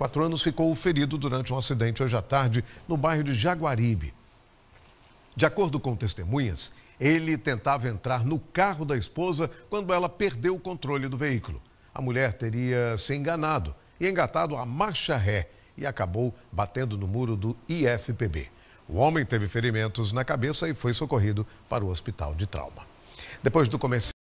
quatro anos, ficou ferido durante um acidente hoje à tarde no bairro de Jaguaribe. De acordo com testemunhas, ele tentava entrar no carro da esposa quando ela perdeu o controle do veículo. A mulher teria se enganado e engatado a marcha ré e acabou batendo no muro do IFPB. O homem teve ferimentos na cabeça e foi socorrido para o hospital de trauma. Depois do começo.